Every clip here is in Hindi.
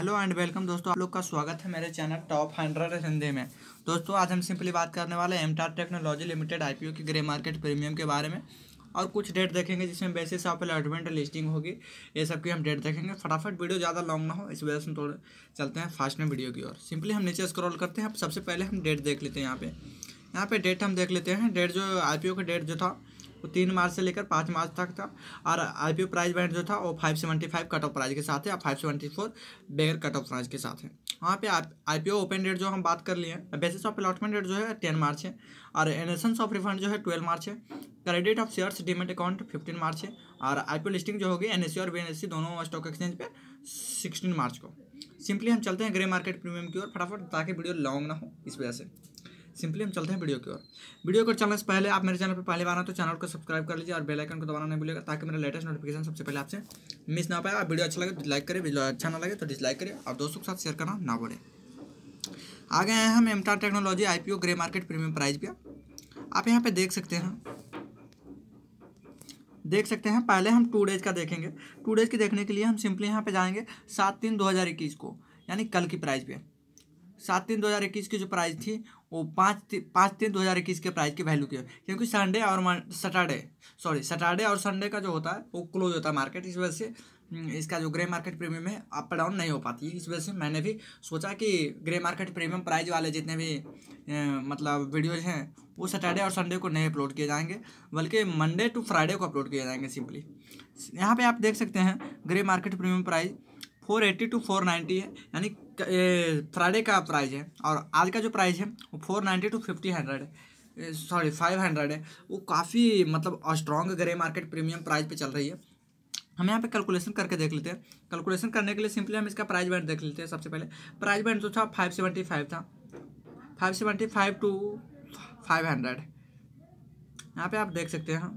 हेलो एंड वेलकम दोस्तों आप लोग का स्वागत है मेरे चैनल टॉप हंड्रेड हिंदी में दोस्तों आज हम सिंपली बात करने वाले हैं एमटार टेक्नोलॉजी लिमिटेड आईपीओ की ग्रे मार्केट प्रीमियम के बारे में और कुछ डेट देखेंगे जिसमें बेसिस ऑफ अलॉटमेंट लिस्टिंग होगी ये सब की हम डेट देखेंगे फटाफट वीडियो ज़्यादा लॉन्ग ना हो इस वजह से थोड़े चलते हैं फास्ट में वीडियो की ओर सिंपली हम नीचे स्क्रॉल करते हैं सबसे पहले हम डेट देख लेते हैं यहाँ पर यहाँ पर डेट हम देख लेते हैं डेट जो आई का डेट जो था वो तीन मार्च से लेकर पाँच मार्च तक था और आई प्राइस बैंड जो था वो five seventy five cut off price के साथ है और फाइव सेवेंटी फोर बगैर कट ऑफ प्राइज के साथ है वहाँ पे आई पी ओपन डेट जो हम बात कर लिए हैं बेसिस ऑफ अलॉटमेंट डेट जो है टेन मार्च है और एनेसेंस ऑफ रिफंड जो है ट्वेल्व मार्च है credit of shares demat account fifteen March है और आई पी लिस्टिंग जो होगी एन एस सी और बी एन एस सी दोनों स्टॉक एक्सचेंज पर सिक्सटीन मार्च को सिंपली हम चलते हैं ग्रे मार्केट प्रीमियम की ओर फटाफट ताकि वीडियो लॉन्ग ना हो इस वजह से सिंपली हम चलते हैं वीडियो की ओर वीडियो को चलने से पहले आप मेरे चैनल पर पहले बार तो चैनल को सब्सक्राइब कर लीजिए और बेल आइकन को दबाना नहीं भूलिएगा ताकि मेरा लेटेस्ट नोटिफिकेशन सबसे पहले आपसे मिस ना पाए आप वीडियो अच्छा लगे तो लाइक करें वीडियो अच्छा ना लगे तो डिसलाइक करें और दोस्तों के साथ शेयर करना ना भूलें आ गए हैं हम MTAR technology IPO grey market premium price पर आप यहाँ पर देख सकते हैं देख सकते हैं पहले हम टू डेज का देखेंगे टू डेज के देखने के लिए हम सिंपली यहाँ पर जाएंगे सात तीन दो हज़ार इक्कीस को यानी कल की प्राइस पे सात तीन दो हज़ार इक्कीस की जो प्राइस थी वो पाँच पाँच तीन दो हज़ार इक्कीस के प्राइस की वैल्यू की क्योंकि संडे और सैटरडे सॉरी सैटरडे और संडे का जो होता है वो क्लोज होता है मार्केट इस वजह से हम्म, इसका जो ग्रे मार्केट प्रीमियम है अप डाउन नहीं हो पाती है इस वजह से मैंने भी सोचा कि ग्रे मार्केट प्रीमियम प्राइस वाले जितने भी ए, मतलब वीडियोज हैं वो सैटरडे और संडे को नहीं अपलोड किए जाएंगे बल्कि मंडे टू फ्राइडे को अपलोड किए जाएंगे सिंपली यहाँ पे आप देख सकते हैं grey market premium price eighty two four ninety है यानी ये फ्राइडे का प्राइस है और आज का जो प्राइस है वो four ninety two fifty hundred है सॉरी फाइव हंड्रेड है वो काफ़ी मतलब strong grey market premium price पे चल रही है हम यहाँ पे कैलकुलेशन करके देख लेते हैं कैलकुलेशन करने के लिए सिंपली हम इसका प्राइस बैंड देख लेते हैं सबसे पहले प्राइस बैंड जो था फाइव सेवेंटी फाइव था five seventy five to five hundred यहाँ पर आप देख सकते हैं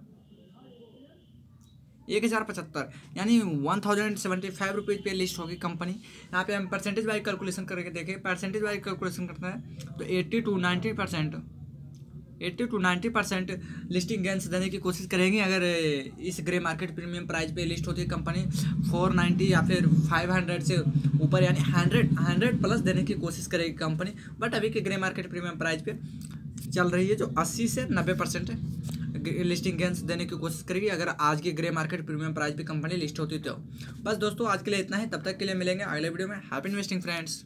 एक हज़ार पचहत्तर यानी one thousand seventy five rupees पर लिस्ट होगी कंपनी यहाँ पे हम परसेंटेज वाइज कैलकुलेशन करके देखें परसेंटेज वाइज कैलकुलेशन करते हैं तो eighty to ninety percent eighty to ninety percent listing gains देने की कोशिश करेंगे अगर इस ग्रे मार्केट प्रीमियम प्राइस पे लिस्ट होती है कंपनी फोर नाइन्टी या फिर फाइव हंड्रेड से ऊपर यानी हंड्रेड हंड्रेड प्लस देने की कोशिश करेगी कंपनी बट अभी के ग्रे मार्केट प्रीमियम प्राइस पे चल रही है जो अस्सी से नब्बे परसेंट है लिस्टिंग गेंस देने की कोशिश करेगी अगर आज की ग्रे मार्केट प्रीमियम प्राइस पे कंपनी लिस्ट होती तो बस दोस्तों आज के लिए इतना है तब तक के लिए मिलेंगे अगले वीडियो में हैप्पी इन्वेस्टिंग फ्रेंड्स